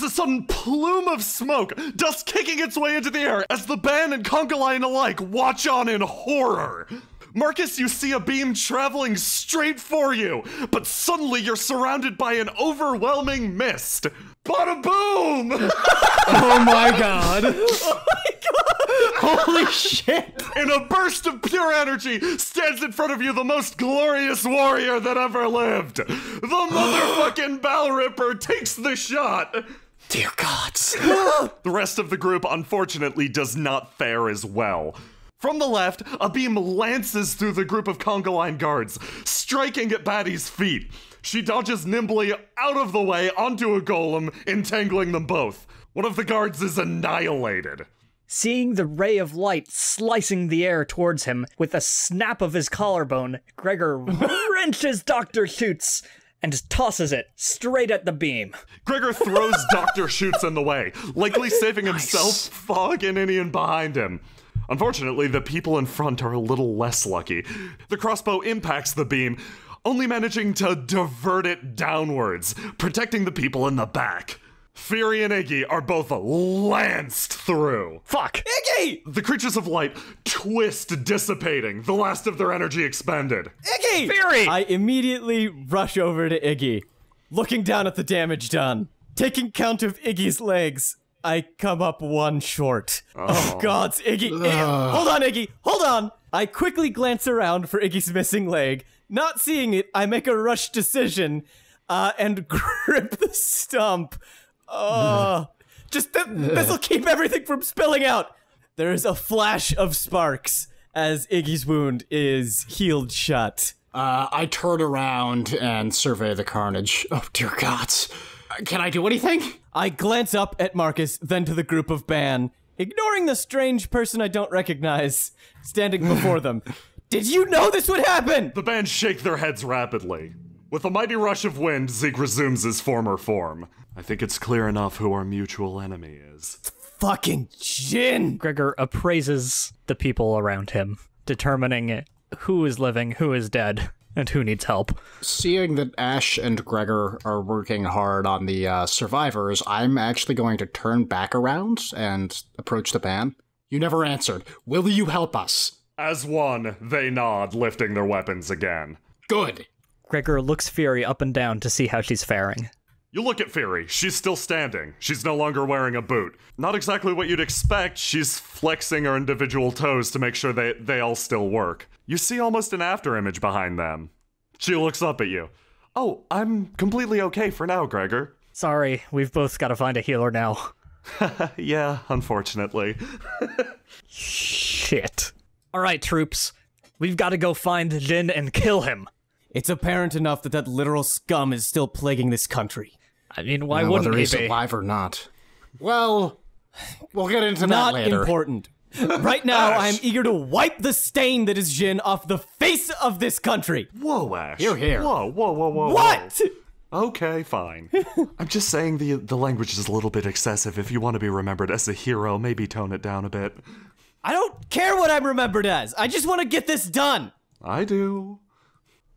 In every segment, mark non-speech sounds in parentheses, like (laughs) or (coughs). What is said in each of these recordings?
There's a sudden plume of smoke, dust kicking its way into the air as the Ban and Conkeline alike watch on in horror. Marcus, you see a beam traveling straight for you, but suddenly you're surrounded by an overwhelming mist. Bada boom! (laughs) oh my god. (laughs) oh my god! Holy shit! In a burst of pure energy, stands in front of you the most glorious warrior that ever lived. The motherfucking Bell Ripper takes the shot. Dear gods. (laughs) the rest of the group, unfortunately, does not fare as well. From the left, a beam lances through the group of conga line guards, striking at Batty's feet. She dodges nimbly out of the way onto a golem, entangling them both. One of the guards is annihilated. Seeing the ray of light slicing the air towards him, with a snap of his collarbone, Gregor (laughs) wrenches Dr. Schutz and tosses it straight at the beam. Gregor throws (laughs) Dr. Schutz in the way, likely saving nice. himself, Fog, and Indian behind him. Unfortunately, the people in front are a little less lucky. The crossbow impacts the beam, only managing to divert it downwards, protecting the people in the back. Fury and Iggy are both lanced through. Fuck! Iggy! The creatures of light twist, dissipating, the last of their energy expended. Iggy! Fury! I immediately rush over to Iggy, looking down at the damage done. Taking count of Iggy's legs, I come up one short. Oh, oh gods, Iggy! Ugh. hold on, Iggy! Hold on! I quickly glance around for Iggy's missing leg. Not seeing it, I make a rush decision uh, and (laughs) grip the stump Oh, just th- this will keep everything from spilling out. There is a flash of sparks as Iggy's wound is healed shut. Uh, I turn around and survey the carnage. Oh, dear God. can I do anything? I glance up at Marcus, then to the group of Ban, ignoring the strange person I don't recognize standing before them. (laughs) Did you know this would happen? The band shake their heads rapidly. With a mighty rush of wind, Zeke resumes his former form. I think it's clear enough who our mutual enemy is. Fucking Jin! Gregor appraises the people around him, determining who is living, who is dead, and who needs help. Seeing that Ash and Gregor are working hard on the uh, survivors, I'm actually going to turn back around and approach the band. You never answered. Will you help us? As one, they nod, lifting their weapons again. Good. Gregor looks Fury up and down to see how she's faring. You look at Fairy, she's still standing. She's no longer wearing a boot. Not exactly what you'd expect, she's flexing her individual toes to make sure they, they all still work. You see almost an after image behind them. She looks up at you. Oh, I'm completely okay for now, Gregor. Sorry, we've both got to find a healer now. (laughs) yeah, unfortunately. Shit. All right, troops. We've got to go find Jin and kill him. It's apparent enough that that literal scum is still plaguing this country. I mean, why uh, wouldn't whether he's be? alive or not? Well, we'll get into not that later. Not important. (laughs) Right now, I am eager to wipe the stain that is Jin off the face of this country. Whoa, Ash! You're here. Whoa, whoa, whoa, whoa. What? Whoa. Okay, fine. (laughs) I'm just saying the the language is a little bit excessive. If you want to be remembered as a hero, maybe tone it down a bit. I don't care what I'm remembered as. I just want to get this done. I do.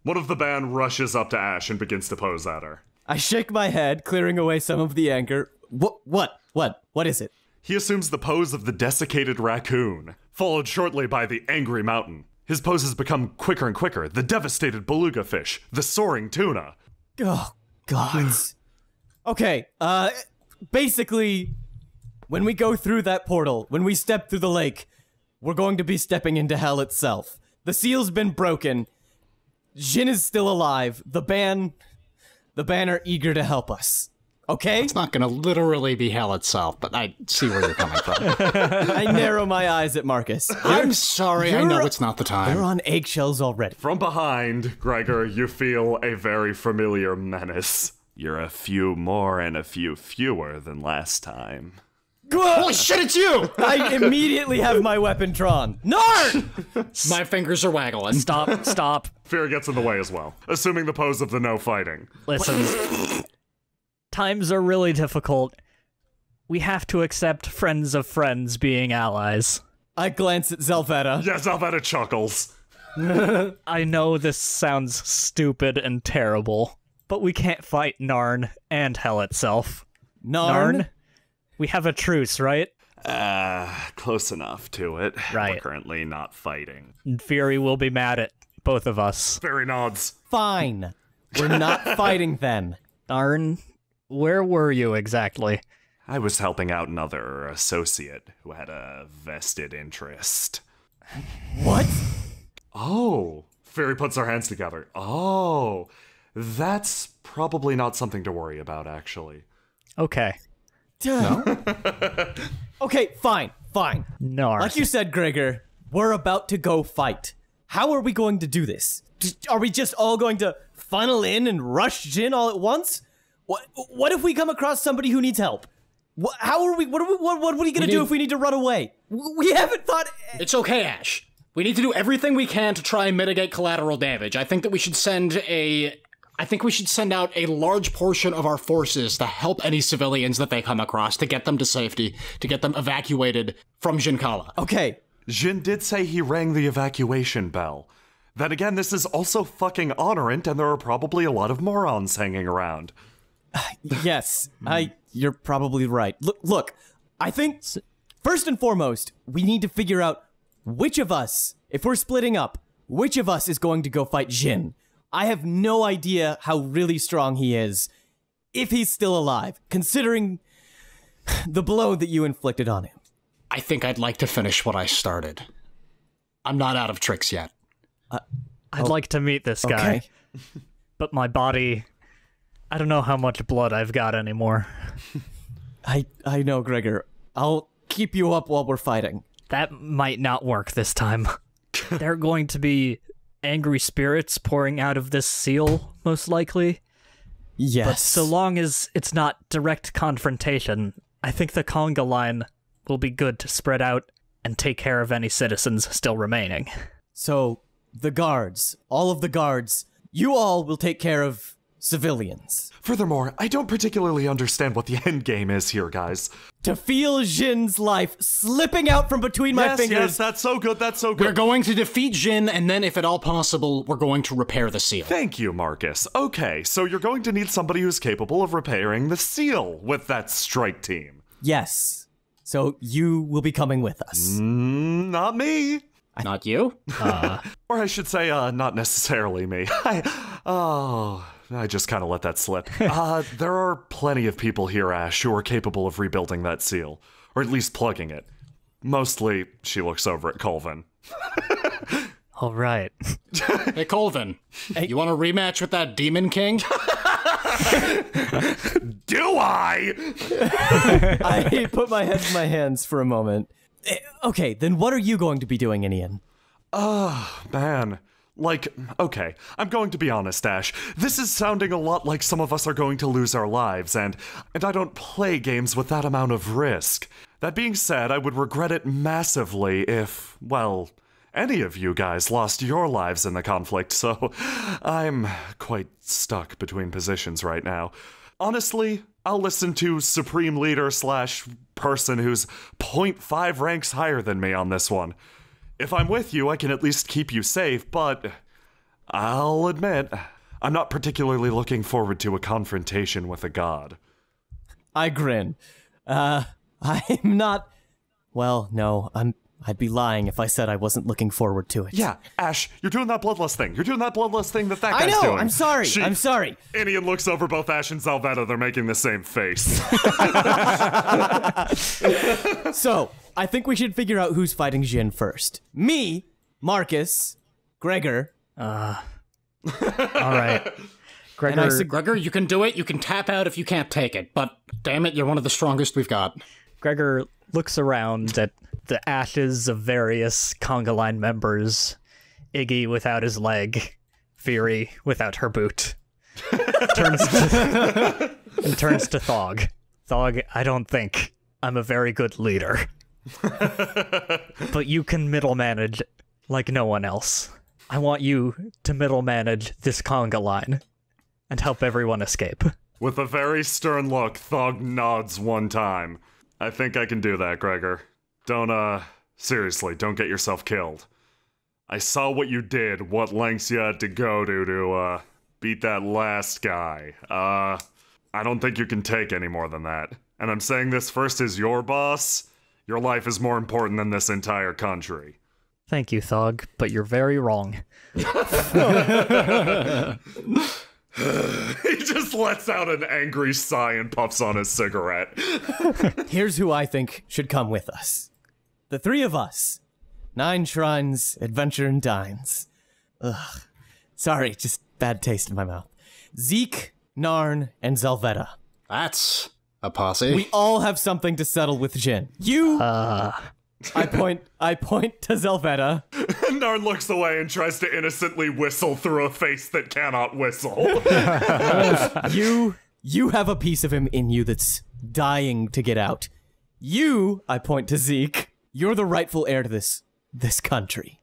One of the band rushes up to Ash and begins to pose at her. I shake my head, clearing away some of the anger. What? What? What? What is it? He assumes the pose of the desiccated raccoon, followed shortly by the angry mountain. His poses become quicker and quicker the devastated beluga fish, the soaring tuna. Oh, gods. (sighs) okay, uh, basically, when we go through that portal, when we step through the lake, we're going to be stepping into hell itself. The seal's been broken. Jin is still alive. The ban the banner eager to help us. Okay? It's not going to literally be hell itself, but I see where you're coming from. (laughs) I narrow my eyes at Marcus. I'm sorry, I know it's not the time. They're on eggshells already. From behind, Gregor, you feel a very familiar menace. You're a few more and a few fewer than last time. Holy shit, it's you! (laughs) I immediately have my weapon drawn. Narn! (laughs) my fingers are waggling. Stop, stop. Fear gets in the way as well, assuming the pose of the no fighting. Listen, (laughs) times are really difficult. We have to accept friends of friends being allies. I glance at Zelveta. Yeah, Zelveta chuckles. I know this sounds stupid and terrible, but we can't fight Narn and Hell itself. Narn? Narn we have a truce, right? Uh, close enough to it. Right. We're currently not fighting. Fury will be mad at both of us. Fury nods. Fine. We're not (laughs) fighting then. Darn. Where were you exactly? I was helping out another associate who had a vested interest. What? Oh. Fury puts our hands together. Oh. That's probably not something to worry about, actually. Okay. No. (laughs) okay, fine, fine. No. Like you said, Gregor, we're about to go fight. How are we going to do this? Are we just all going to funnel in and rush Jin all at once? What What if we come across somebody who needs help? how are we? What are we? What, what are we gonna we do if we need to run away? We haven't thought. It's okay, Ash. We need to do everything we can to try and mitigate collateral damage. I think that we should send a I think we should send out a large portion of our forces to help any civilians that they come across to get them to safety, to get them evacuated from Jinkala. Okay. Jin did say he rang the evacuation bell. Then again, this is also fucking Honorant, and there are probably a lot of morons hanging around. (sighs) yes, I. You're probably right. Look, look, I think first and foremost, we need to figure out which of us, if we're splitting up, which of us is going to go fight Jin. I have no idea how really strong he is, if he's still alive, considering (sighs) the blow that you inflicted on him. I think I'd like to finish what I started. I'm not out of tricks yet. Uh, I'd oh, like to meet this guy, okay. (laughs) but my body. I don't know how much blood I've got anymore. (laughs) I I know, Gregor. I'll keep you up while we're fighting. That might not work this time. (laughs) They're going to be angry spirits pouring out of this seal, most likely. Yes. But so long as it's not direct confrontation, I think the conga line will be good to spread out and take care of any citizens still remaining. So, the guards, all of the guards, you all will take care of civilians. Furthermore, I don't particularly understand what the (laughs) end game is here, guys. To feel Jin's life slipping out from between yes, my fingers. Yes, that's so good. That's so good. We're going to defeat Jin, and then, if at all possible, we're going to repair the seal. Thank you, Marcus. Okay, so you're going to need somebody who's capable of repairing the seal with that strike team. Yes. So you will be coming with us. Mm, not me. (laughs) Not you? Uh. or I should say, uh, not necessarily me. (laughs) I, oh. I just kind of let that slip. (laughs) uh, there are plenty of people here, Ash, who are capable of rebuilding that seal, or at least plugging it. Mostly, she looks over at Colvin. (laughs) All right. (laughs) hey, Colvin, hey. you want a rematch with that Demon King? Do I? I put my head in my hands for a moment. Eh, okay, then what are you going to be doing, Inian? Oh, man. Like, okay, I'm going to be honest, Ash. This is sounding a lot like some of us are going to lose our lives, and and I don't play games with that amount of risk. That being said, I would regret it massively if, well, any of you guys lost your lives in the conflict, so I'm quite stuck between positions right now. Honestly, I'll listen to Supreme Leader slash person who's 0.5 ranks higher than me on this one. If I'm with you, I can at least keep you safe, but I'll admit, I'm not particularly looking forward to a confrontation with a god. I grin. Uh, (laughs) I'm not. Well, no, I'm. I'd be lying if I said I wasn't looking forward to it. Yeah, Ash, you're doing that bloodlust thing. You're doing that bloodlust thing that that I guy's know, doing. I know. I'm sorry. She, I'm sorry. Inian looks over both Ash and Salvetta. They're making the same face. (laughs) so I think we should figure out who's fighting Jin first. Me, Marcus, Gregor. Uh, (laughs) all right. Gregor, and I said, Gregor, you can do it. You can tap out if you can't take it. But damn it, you're one of the strongest we've got. Gregor looks around at the ashes of various conga line members. Iggy without his leg, Fury without her boot. (laughs) turns to, and turns to Thog. Thog, I don't think I'm a very good leader. (laughs) but you can middle manage like no one else. I want you to middle manage this conga line and help everyone escape. With a very stern look, Thog nods one time. I think I can do that, Gregor. Don't, uh, seriously, don't get yourself killed. I saw what you did, what lengths you had to go to to, uh, beat that last guy. Uh, I don't think you can take any more than that. And I'm saying this first as your boss, your life is more important than this entire country. Thank you, Thug, but you're very wrong. (laughs) he just lets out an angry sigh and puffs on his cigarette. (laughs) Here's who I think should come with us the three of us Nine Shrines, Adventure, and Dines. Ugh. Sorry, just bad taste in my mouth. Zeke, Narn, and Zelveta. That's a posse. We all have something to settle with Jin. You. Uh. I point. I point to Zelveta. (laughs) Narn looks away and tries to innocently whistle through a face that cannot whistle. (laughs) (laughs) you. You have a piece of him in you that's dying to get out. You. I point to Zeke. You're the rightful heir to this this country,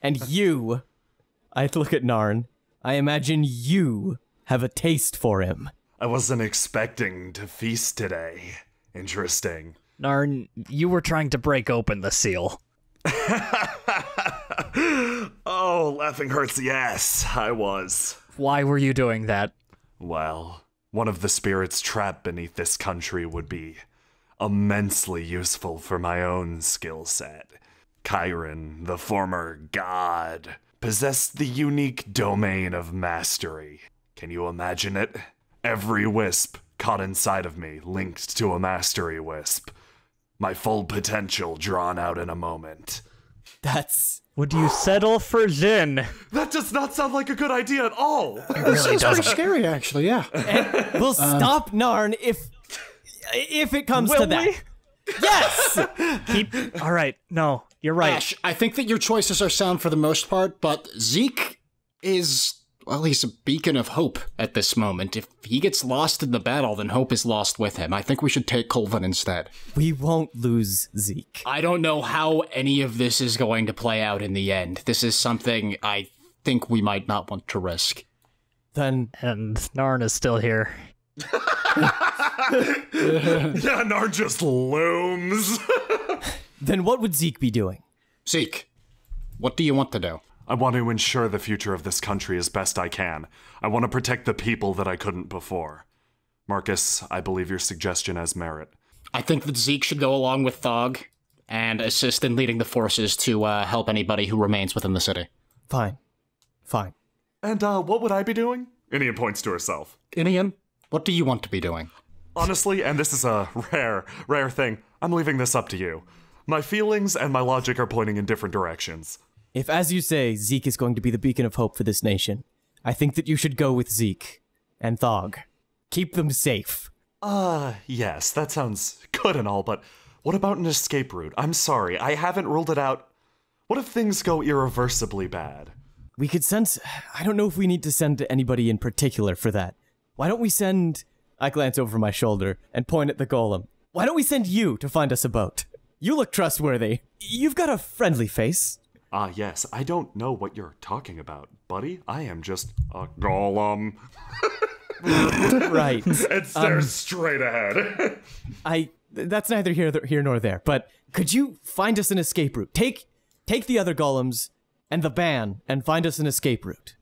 and you. I look at Narn. I imagine you have a taste for him. I wasn't expecting to feast today. Interesting. Narn, you were trying to break open the seal. (laughs) oh, laughing hurts the ass. I was. Why were you doing that? Well, one of the spirits trapped beneath this country would be immensely useful for my own skill set. Chiron, the former god, possessed the unique domain of mastery. Can you imagine it? Every wisp caught inside of me, linked to a mastery wisp. My full potential drawn out in a moment. That's. Would you settle for Zin? That does not sound like a good idea at all. It really sounds pretty scary, actually. Yeah. And we'll um, stop Narn if if it comes to that. We? Yes. Keep. All right. No, you're right. Ash, I think that your choices are sound for the most part, but Zeke is well, he's a beacon of hope at this moment. If he gets lost in the battle, then hope is lost with him. I think we should take Colvin instead. We won't lose Zeke. I don't know how any of this is going to play out in the end. This is something I think we might not want to risk. Then. And Narn is still here. (laughs) yeah, Narn just looms. (laughs) then what would Zeke be doing? Zeke, what do you want to do? I want to ensure the future of this country as best I can. I want to protect the people that I couldn't before. Marcus, I believe your suggestion has merit. I think that Zeke should go along with Thog and assist in leading the forces to uh, help anybody who remains within the city. Fine. Fine. And uh, what would I be doing? Inian points to herself. Inian, what do you want to be doing? Honestly, and this is a (laughs) rare, rare thing, I'm leaving this up to you. My feelings and my logic are pointing in different directions. If, as you say, Zeke is going to be the beacon of hope for this nation, I think that you should go with Zeke and Thog. Keep them safe. Ah, uh, yes, that sounds good and all, but what about an escape route? I'm sorry, I haven't ruled it out. What if things go irreversibly bad? We could send. I don't know if we need to send anybody in particular for that. Why don't we send. I glance over my shoulder and point at the golem. Why don't we send you to find us a boat? You look trustworthy. You've got a friendly face. Ah, yes, I don't know what you're talking about, buddy. I am just a golem. (laughs) right. It stare um, straight ahead. (laughs) I. That's neither here here nor there. But could you find us an escape route? Take take the other golems and the ban and find us an escape route.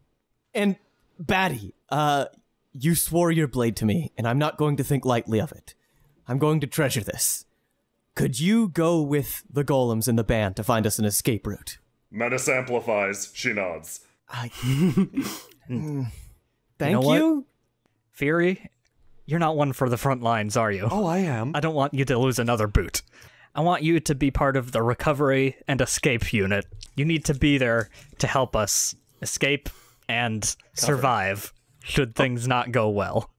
And Batty, uh, you swore your blade to me, and I'm not going to think lightly of it. I'm going to treasure this. Could you go with the golems and the band to find us an escape route? Menace amplifies, she nods. thank (laughs) hmm. you, know you? Fury. You're not one for the front lines, are you? Oh, I am. I don't want you to lose another boot. I want you to be part of the recovery and escape unit. You need to be there to help us escape and Cover. survive should oh. things oh. not go well.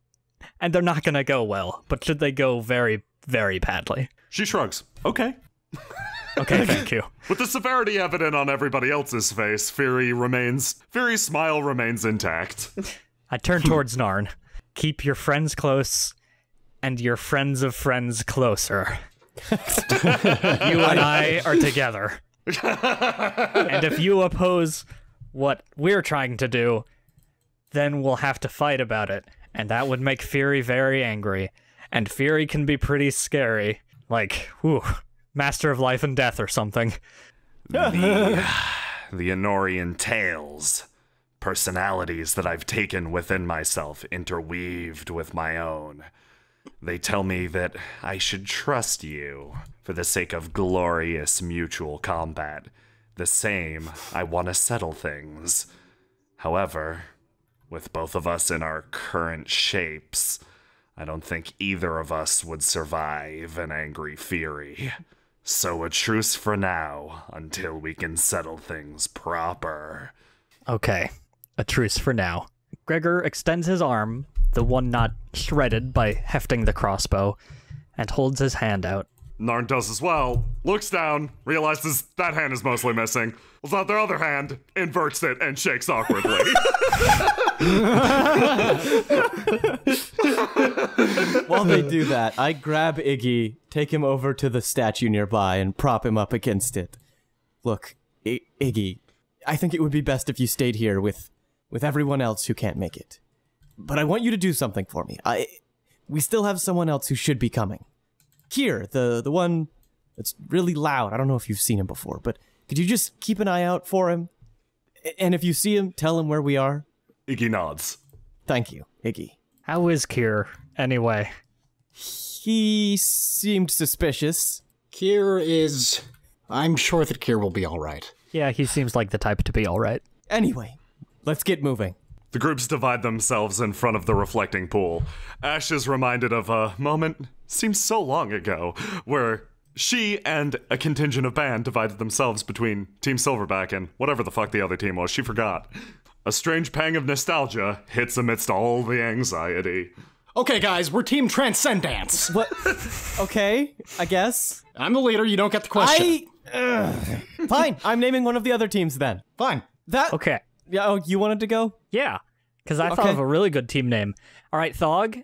And they're not going to go well, but should they go very, very badly? She shrugs. Okay. (laughs) Okay, thank you. (laughs) With the severity evident on everybody else's face, Fury remains Fury's smile remains intact. I turn towards Narn. Keep your friends close and your friends of friends closer. (laughs) you and I are together. and if you oppose what we're trying to do, then we'll have to fight about it. And that would make Fury very angry. And Fury can be pretty scary. Like, whew master of life and death or something. The, (laughs) the Anorian tales, personalities that I've taken within myself, interweaved with my own. They tell me that I should trust you for the sake of glorious mutual combat. The same, I want to settle things. However, with both of us in our current shapes, I don't think either of us would survive an angry fury. So a truce for now until we can settle things proper. Okay, a truce for now. Gregor extends his arm, the one not shredded by hefting the crossbow, and holds his hand out. Narn does as well, looks down, realizes that hand is mostly missing, pulls out their other hand, inverts it, and shakes awkwardly. (laughs) (laughs) (laughs) while they (laughs) do that, I grab Iggy, take him over to the statue nearby, and prop him up against it. Look, I Iggy, I think it would be best if you stayed here with, with everyone else who can't make it. But I want you to do something for me. I, we still have someone else who should be coming. Kier, the the one that's really loud. I don't know if you've seen him before, but could you just keep an eye out for him? And if you see him, tell him where we are. Iggy nods. Thank you, Iggy. How is Kier, anyway? He seemed suspicious. Kier is. I'm sure that Kier will be all right. Yeah, he seems like the type to be all right. Anyway, let's get moving. The groups divide themselves in front of the reflecting pool. Ash is reminded of a moment, seems so long ago, where she and a contingent of band divided themselves between Team Silverback and whatever the fuck the other team was. She forgot. A strange pang of nostalgia hits amidst all the anxiety okay, guys, we're Team Transcendence. What? okay, I guess. I'm the leader. You don't get the question. I. Ugh. Fine. I'm naming one of the other teams then. Fine. That. Okay. Yeah. Oh, you wanted to go? Yeah, because I okay. thought of a really good team name. All right, Thog,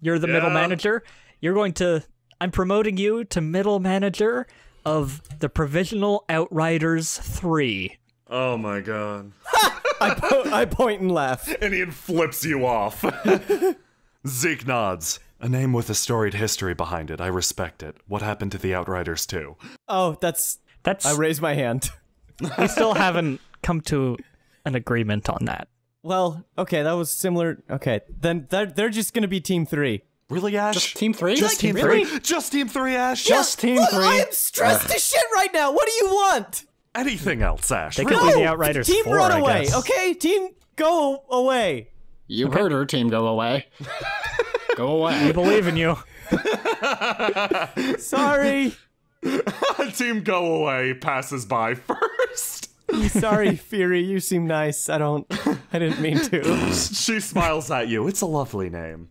you're the yeah. middle manager. You're going to. I'm promoting you to middle manager of the Provisional Outriders Three. Oh my god. (laughs) I, po I point and laugh. And he flips you off. (laughs) Zeke nods. A name with a storied history behind it. I respect it. What happened to the Outriders too? Oh, that's that's. I raise my hand. (laughs) we still haven't come to an agreement on that. Well, okay, that was similar. Okay, then they're, they're just gonna be team three. Really, Ash? Just team three? Just like, team really? three? Just team three, Ash? Yeah, just team look, three? I am stressed to shit right now. What do you want? Anything else, Ash? They really? could be the Outriders. Team four, run away, okay? Team go away. You okay. heard her team go away. go away. We believe in you. (laughs) Sorry. (laughs) team go away passes by first. Sorry, Fury. You seem nice. I don't. I didn't mean to. (laughs) she smiles at you. It's a lovely name.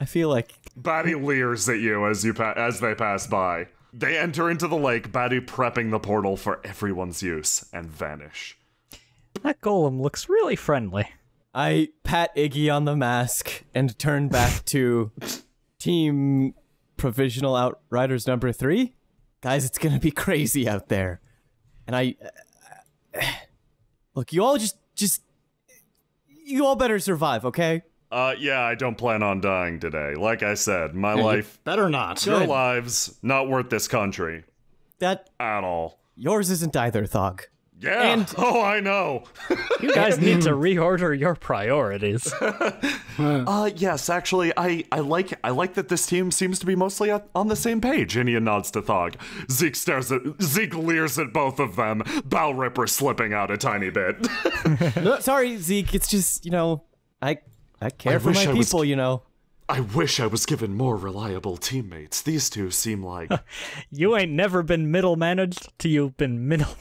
I feel like Batty leers at you as you pa- as they pass by. They enter into the lake, Batty prepping the portal for everyone's use, and vanish. That golem looks really friendly. I pat Iggy on the mask and turn back to team provisional outriders number three. Guys, it's gonna be crazy out there. And I uh, look, you all just just you all better survive, okay? Uh, yeah, I don't plan on dying today. Like I said, my life better not. Your Good. lives not worth this country. That at all. Yours isn't either, Thog. Yeah. And (laughs) oh, I know. you guys need to (laughs) reorder your priorities. (laughs) uh, yes, actually, I, I like I like that this team seems to be mostly on the same page. Inia nods to Thog. Zeke stares at Zeke leers at both of them. Bow Ripper slipping out a tiny bit. no, sorry, Zeke. It's just you know, I I care I for my I people. Was... You know. I wish I was given more reliable teammates. These two seem like. you ain't never been middle managed till you've been middle.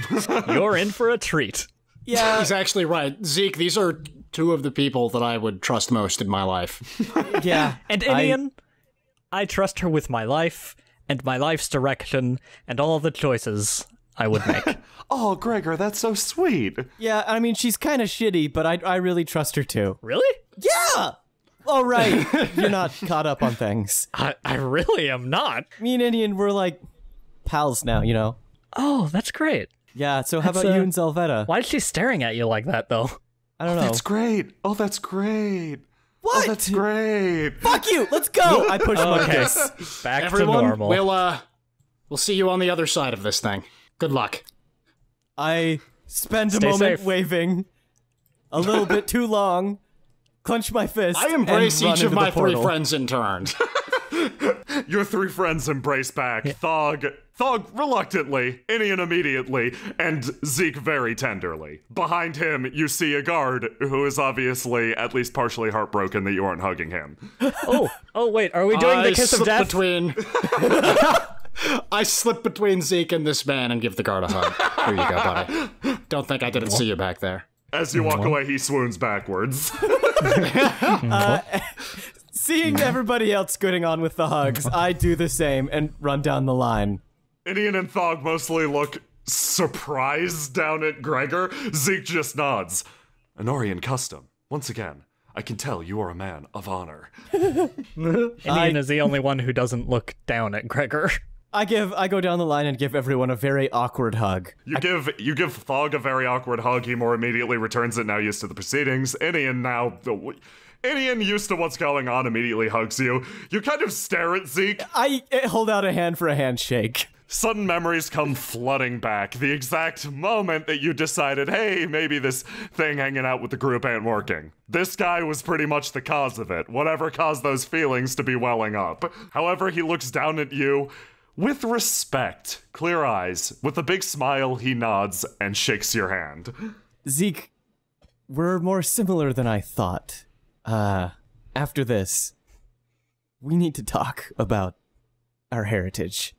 (laughs) You're in for a treat. Yeah. He's actually right. Zeke, these are two of the people that I would trust most in my life. (laughs) yeah. And Indian, I, I trust her with my life and my life's direction and all the choices I would make. (laughs) oh, Gregor, that's so sweet. Yeah, I mean, she's kind of shitty, but I, I really trust her too. Really? Yeah! oh, right, You're not caught up on things. I, I really am not. Me and Indian, we're like pals now, you know? Oh, that's great. Yeah. So how that's about a... you and Zelveta? Why is she staring at you like that though? (laughs) I don't oh, know. that's great. Oh, that's great. Oh, what? Oh, that's great. Fuck you. Let's go. (laughs) I push my okay. case. Back Everyone, to normal. We'll uh, we'll see you on the other side of this thing. Good luck. I spend Stay a moment safe. waving, a little bit too long, clench my fist. I embrace each of my three friends in turn. (laughs) (laughs) Your three friends embrace back. Yeah. Thog, Thog reluctantly, Inian immediately, and Zeke very tenderly. Behind him, you see a guard who is obviously at least partially heartbroken that you aren't hugging him. (laughs) Oh, oh wait, are we doing I the kiss of death? Between. (laughs) I slip between Zeke and this man and give the guard a hug. Here you go, buddy. Don't think I didn't see you back there. As you walk away, he swoons backwards. uh, Seeing everybody else getting on with the hugs, I do the same and run down the line. Indian and Thog mostly look surprised down at Gregor. Zeke just nods. Anorian custom. Once again, I can tell you are a man of honor. (laughs) Ian is the only one who doesn't look down at Gregor. I give I go down the line and give everyone a very awkward hug. You I, give you give Thog a very awkward hug. He more immediately returns it now used to the proceedings. Indian now Inian, used to what's going on, immediately hugs you. You kind of stare at Zeke. I hold out a hand for a handshake. Sudden memories come flooding back. The exact moment that you decided, hey, maybe this thing hanging out with the group ain't working. This guy was pretty much the cause of it, whatever caused those feelings to be welling up. However, he looks down at you with respect, clear eyes. With a big smile, he nods and shakes your hand. Zeke, we're more similar than I thought uh, after this, we need to talk about our heritage.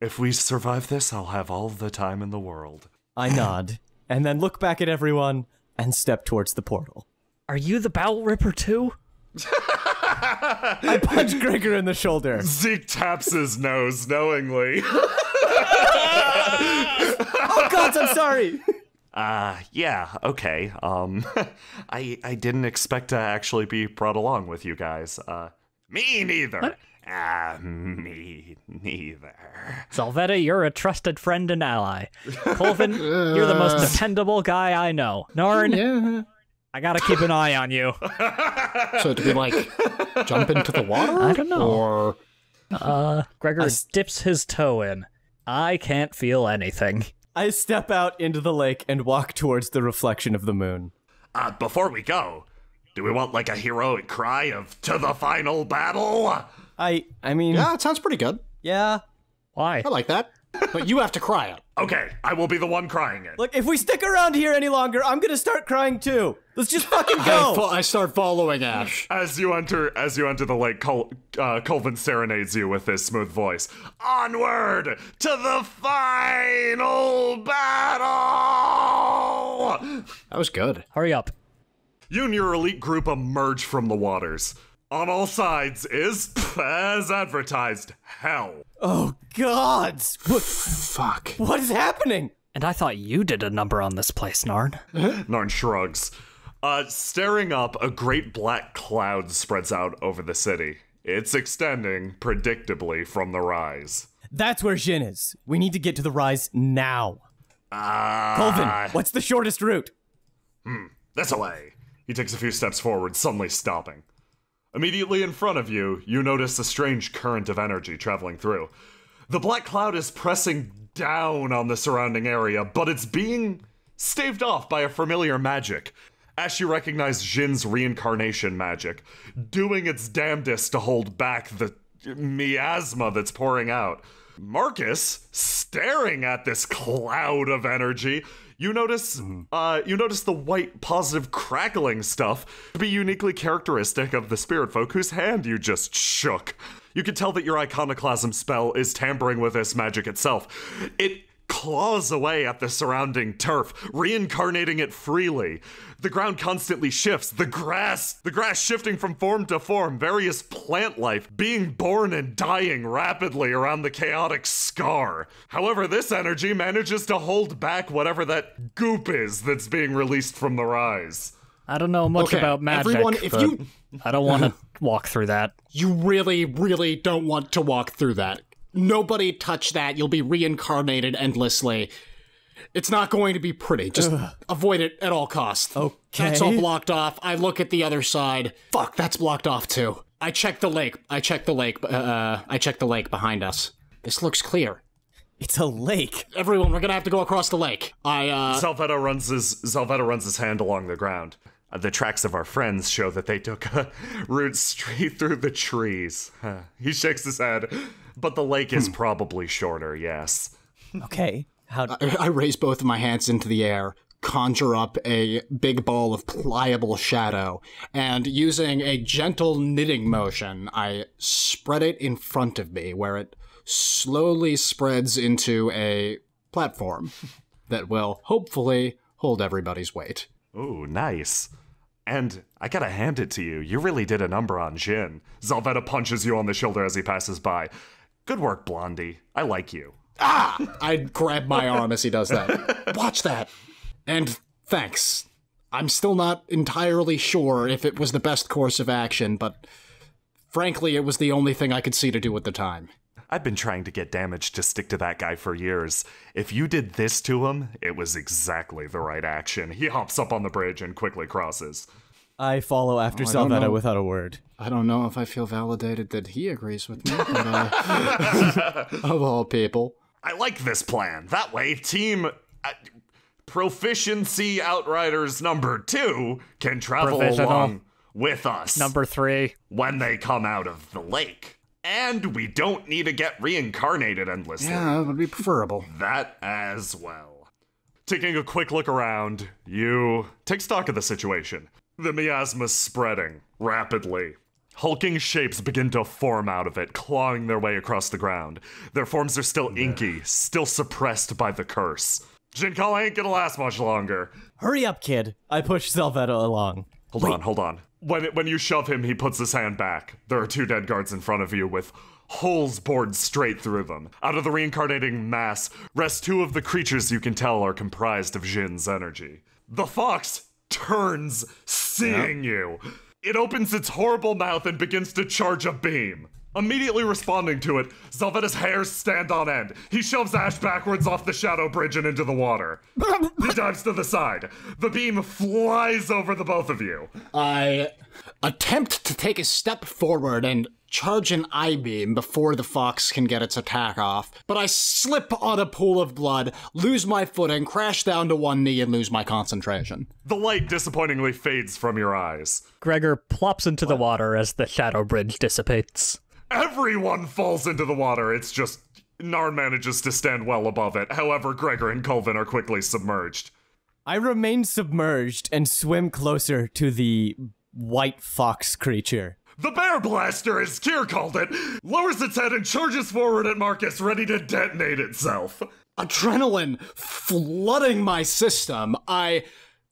If we survive this, I'll have all the time in the world. I (laughs) nod, and then look back at everyone and step towards the portal. Are you the Bowel Ripper too? (laughs) I punch Gregor in the shoulder. Zeke taps his nose knowingly. (laughs) oh, God, I'm sorry uh, yeah, okay. Um, (laughs) I I didn't expect to actually be brought along with you guys. Uh, me neither. Ah, uh, me neither. Salvetta, you're a trusted friend and ally. Colvin, you're the most (laughs) dependable guy I know. Narn, yeah. I gotta keep an eye on you. (laughs) so to be like jump into the water? I don't know. Or uh, Gregor I... dips his toe in. I can't feel anything. I step out into the lake and walk towards the reflection of the moon. Uh, before we go, do we want like a heroic cry of "To the final battle"? I, I mean, yeah, it sounds pretty good. Yeah, why? I like that, but you have to cry it. Okay, I will be the one crying it. Look, if we stick around here any longer, I'm gonna start crying too. Let's just fucking go. (laughs) I, I start following Ash as you enter. As you enter the lake, Cul- uh, serenades you with his smooth voice. Onward to the final battle. That was good. Hurry up. You and your elite group emerge from the waters. On all sides is, (laughs) as advertised, hell. Oh God! What? Fuck. What is happening? And I thought you did a number on this place, Narn. (laughs) Narn shrugs. Uh, staring up, a great black cloud spreads out over the city. It's extending, predictably, from the rise. That's where Jin is. We need to get to the rise now. Uh, Colvin, what's the shortest route? Hmm, this way. He takes a few steps forward, suddenly stopping. Immediately in front of you, you notice a strange current of energy traveling through. The black cloud is pressing down on the surrounding area, but it's being staved off by a familiar magic. As you recognize Jin's reincarnation magic, doing its damnedest to hold back the miasma that's pouring out. Marcus, staring at this cloud of energy, you notice, mm-hmm. uh, you notice the white positive crackling stuff to be uniquely characteristic of the spirit folk whose hand you just shook. You can tell that your iconoclasm spell is tampering with this magic itself. It claws away at the surrounding turf, reincarnating it freely. The ground constantly shifts, the grass, the grass shifting from form to form, various plant life being born and dying rapidly around the chaotic scar. However, this energy manages to hold back whatever that goop is that's being released from the rise. I don't know much okay, about magic. Everyone, if you I don't want to (laughs) walk through that. You really really don't want to walk through that nobody touch that. You'll be reincarnated endlessly. It's not going to be pretty. Just Ugh. avoid it at all costs. Okay. That's all blocked off. I look at the other side. Fuck, that's blocked off too. I check the lake. I check the lake. Uh, uh, I check the lake behind us. This looks clear. It's a lake. Everyone, we're gonna have to go across the lake. I uh Salvetto runs his Salvetto runs his hand along the ground. Uh, the tracks of our friends show that they took a (laughs) route straight through the trees. Huh. (laughs) He shakes his head but the lake is hmm. probably shorter, yes. Okay. How do- I, I raise both of my hands into the air, conjure up a big ball of pliable shadow, and using a gentle knitting motion, I spread it in front of me where it slowly spreads into a platform (laughs) that will hopefully hold everybody's weight. Ooh, nice. And I gotta hand it to you. You really did a number on Jin. Zelveta punches you on the shoulder as he passes by. Good work, Blondie. I like you. Ah! I grab my arm as he does that. (laughs) Watch that. And thanks. I'm still not entirely sure if it was the best course of action, but frankly, it was the only thing I could see to do at the time. I've been trying to get damage to stick to that guy for years. If you did this to him, it was exactly the right action. He hops up on the bridge and quickly crosses. I follow after oh, Salvetta without a word. I don't know if I feel validated that he agrees with me, but, uh, (laughs) of all people. I like this plan. That way, team uh, proficiency outriders number two can travel along with us. Number three. When they come out of the lake. And we don't need to get reincarnated endlessly. Yeah, that would be preferable. That as well. Taking a quick look around, you take stock of the situation. The miasma spreading rapidly. Hulking shapes begin to form out of it, clawing their way across the ground. Their forms are still inky, still suppressed by the curse. Jinkala ain't gonna last much longer. Hurry up, kid. I push Zelveta along. Hold Wait. on, hold on. When, it, when you shove him, he puts his hand back. There are two dead guards in front of you with holes bored straight through them. Out of the reincarnating mass, rest two of the creatures you can tell are comprised of Jin's energy. The fox turns, seeing you. It opens its horrible mouth and begins to charge a beam. Immediately responding to it, Zelvetta's hairs stand on end. He shoves Ash backwards off the shadow bridge and into the water. he (laughs) dives to the side. The beam flies over the both of you. I attempt to take a step forward and charge an I beam before the fox can get its attack off, but I slip on a pool of blood, lose my footing, crash down to one knee, and lose my concentration. The light disappointingly fades from your eyes. Gregor plops into what? the water as the shadow bridge dissipates. Everyone falls into the water, it's just. Narn manages to stand well above it. However, Gregor and Colvin are quickly submerged. I remain submerged and swim closer to the white fox creature. The Bear Blaster, as Kier called it, lowers its head and charges forward at Marcus, ready to detonate itself. Adrenaline flooding my system, I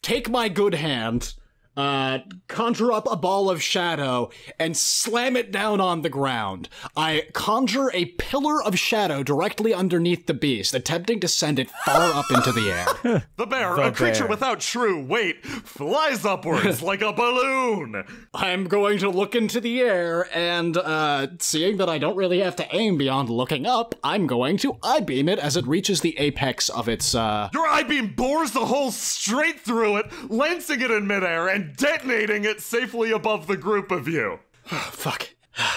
take my good hand uh, conjure up a ball of shadow and slam it down on the ground. I conjure a pillar of shadow directly underneath the beast, attempting to send it far up into the air. (laughs) The bear, the a bear. creature without true weight, flies upwards (laughs) like a balloon. I'm going to look into the air, and uh, seeing that I don't really have to aim beyond looking up, I'm going to I beam it as it reaches the apex of its. Uh... Your I beam bores the hole straight through it, lancing it in midair and and detonating it safely above the group of you. Oh, (sighs) fuck.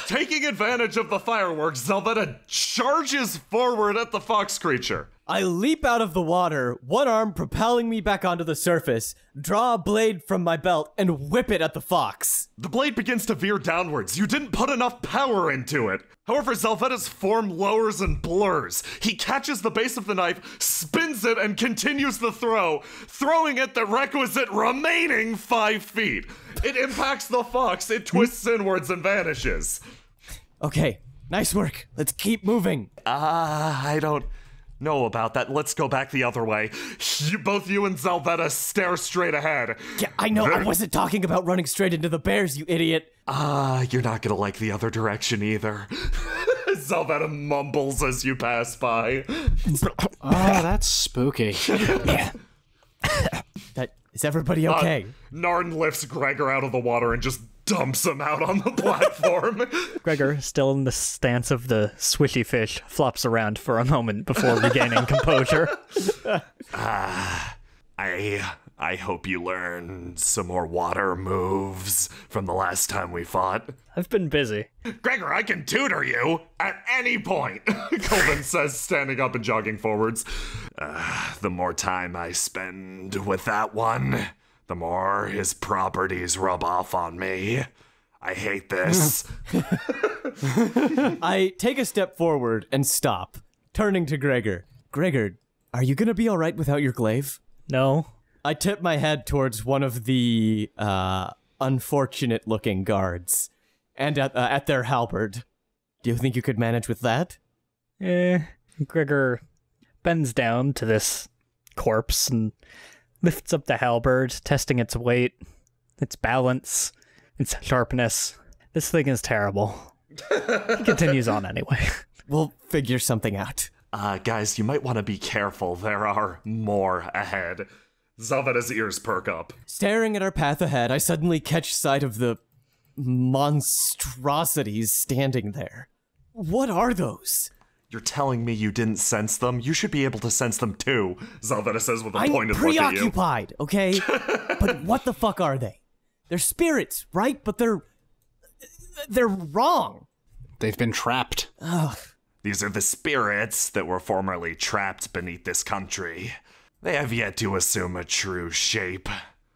Taking advantage of the fireworks, Zelveta charges forward at the fox creature. I leap out of the water, one arm propelling me back onto the surface, draw a blade from my belt, and whip it at the fox. The blade begins to veer downwards. You didn't put enough power into it. However, Zelvetta's form lowers and blurs. He catches the base of the knife, spins it, and continues the throw, throwing it the requisite remaining five feet. It impacts the fox, it twists inwards and vanishes. Okay, nice work. Let's keep moving. Ah, uh, I don't know about that. Let's go back the other way. You, both you and Zelveta stare straight ahead. Yeah, I know. I wasn't talking about running straight into the bears, you idiot. Ah, uh, you're not gonna like the other direction either. (laughs) Zelveta mumbles as you pass by. oh, (coughs) that's spooky. (laughs) (coughs) that is everybody uh, okay? Uh, Narn lifts Gregor out of the water and just dumps him out on the (laughs) platform. Gregor, still in the stance of the swishy fish, flops around for a moment before regaining (laughs) composure. ah, I I hope you learned some more water moves from the last time we fought. I've been busy. Gregor, I can tutor you at any point, (laughs) Colvin says, standing up and jogging forwards. Uh, the more time I spend with that one, the more his properties rub off on me. I hate this. (laughs) I take a step forward and stop, turning to Gregor. Gregor, are you going to be all right without your glaive? No. I tip my head towards one of the uh, unfortunate looking guards and at, uh, at their halberd. Do you think you could manage with that? Eh. Gregor bends down to this corpse and lifts up the halberd, testing its weight, its balance, its sharpness. This thing is terrible. he continues on anyway. (laughs) We'll figure something out. Uh, guys, you might want to be careful. There are more ahead. Zavada's ears perk up. Staring at our path ahead, I suddenly catch sight of the monstrosities standing there. What are those? You're telling me you didn't sense them? You should be able to sense them too, Zelvetta says with the point pointed look at you. preoccupied, okay? (laughs) but what the fuck are they? They're spirits, right? But they're... They're wrong. They've been trapped. Ugh. These are the spirits that were formerly trapped beneath this country. They have yet to assume a true shape.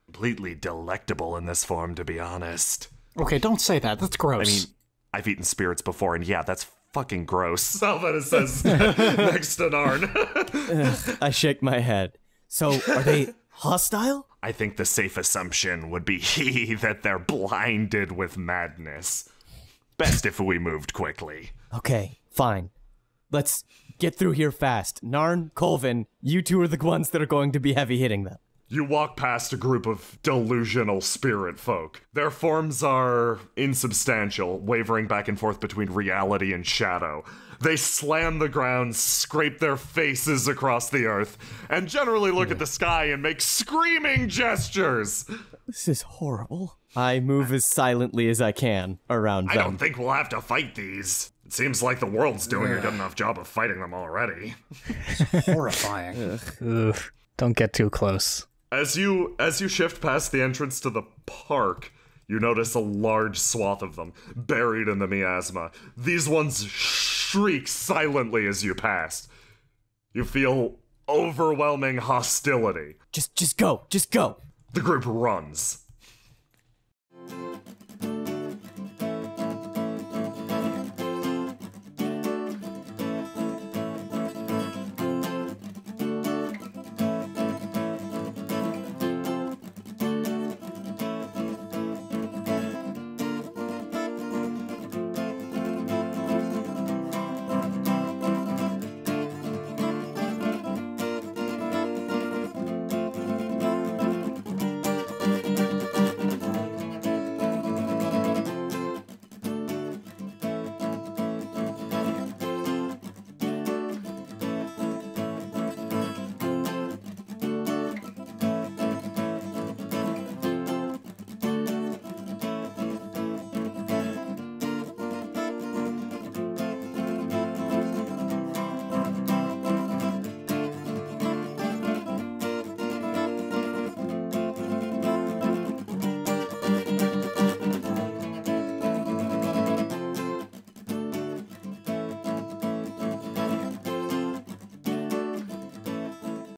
Completely delectable in this form, to be honest. Okay, don't say that. That's gross. I mean, I've eaten spirits before, and yeah, that's fucking gross. Salvetta (laughs) says (laughs) next to Narn. I shake my head. So are they hostile? I think the safe assumption would be (laughs) he that they're blinded with madness. Best if we moved quickly. Okay, fine. Let's get through here fast. Narn, Colvin, you two are the ones that are going to be heavy hitting them. You walk past a group of delusional spirit folk. Their forms are insubstantial, wavering back and forth between reality and shadow. They slam the ground, scrape their faces across the earth, and generally look at the sky and make screaming gestures. This is horrible. I move as silently as I can around I them. don't think we'll have to fight these. It seems like the world's doing a good enough job of fighting them already. Horrifying. (laughs) Ugh. Don't get too close. As you as you shift past the entrance to the park, you notice a large swath of them buried in the miasma. These ones shriek silently as you pass. You feel overwhelming hostility. Just just go. Just go. The group runs.